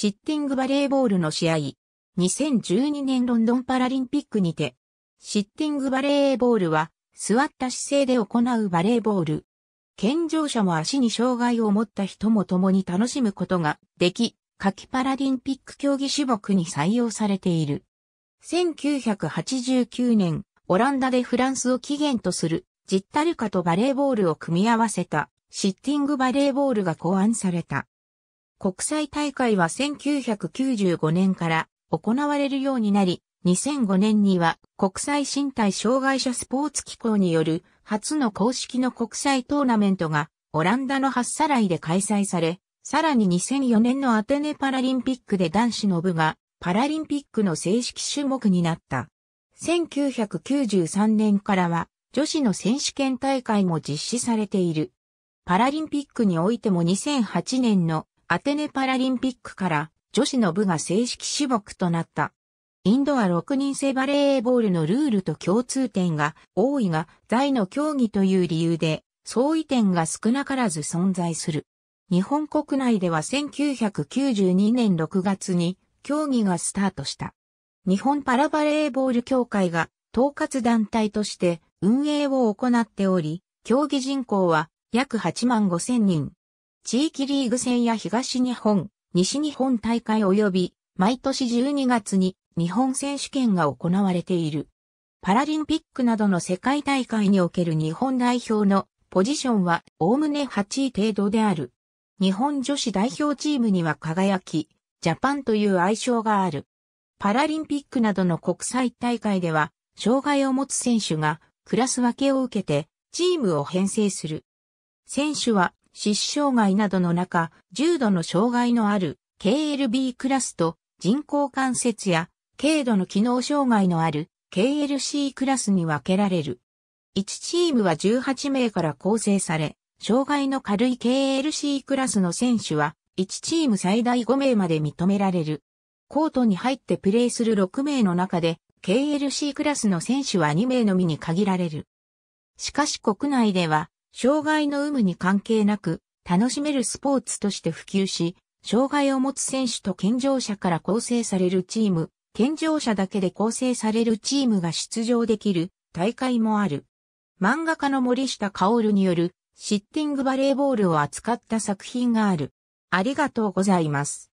シッティングバレーボールの試合。2012年ロンドンパラリンピックにて、シッティングバレーボールは、座った姿勢で行うバレーボール。健常者も足に障害を持った人も共に楽しむことができ、夏季パラリンピック競技種目に採用されている。1989年、オランダでフランスを起源とする、ジッタルカとバレーボールを組み合わせた、シッティングバレーボールが考案された。国際大会は1995年から行われるようになり、2005年には国際身体障害者スポーツ機構による初の公式の国際トーナメントがオランダのハッサライで開催され、さらに2004年のアテネパラリンピックで男子の部がパラリンピックの正式種目になった。1993年からは女子の選手権大会も実施されている。パラリンピックにおいても2008年のアテネパラリンピックから女子の部が正式種目となった。インドは6人制バレーボールのルールと共通点が多いが、在の競技という理由で、相違点が少なからず存在する。日本国内では1992年6月に競技がスタートした。日本パラバレーボール協会が統括団体として運営を行っており、競技人口は約8万5千人。地域リーグ戦や東日本、西日本大会及び、毎年12月に日本選手権が行われている。パラリンピックなどの世界大会における日本代表のポジションはおおむね8位程度である。日本女子代表チームには輝き、ジャパンという愛称がある。パラリンピックなどの国際大会では、障害を持つ選手がクラス分けを受けてチームを編成する。選手は失障害などの中、重度の障害のある KLB クラスと人工関節や軽度の機能障害のある KLC クラスに分けられる。1チームは18名から構成され、障害の軽い KLC クラスの選手は1チーム最大5名まで認められる。コートに入ってプレーする6名の中で KLC クラスの選手は2名のみに限られる。しかし国内では障害の有無に関係なく楽しめるスポーツとして普及し、障害を持つ選手と健常者から構成されるチーム、健常者だけで構成されるチームが出場できる大会もある。漫画家の森下薫によるシッティングバレーボールを扱った作品がある。ありがとうございます。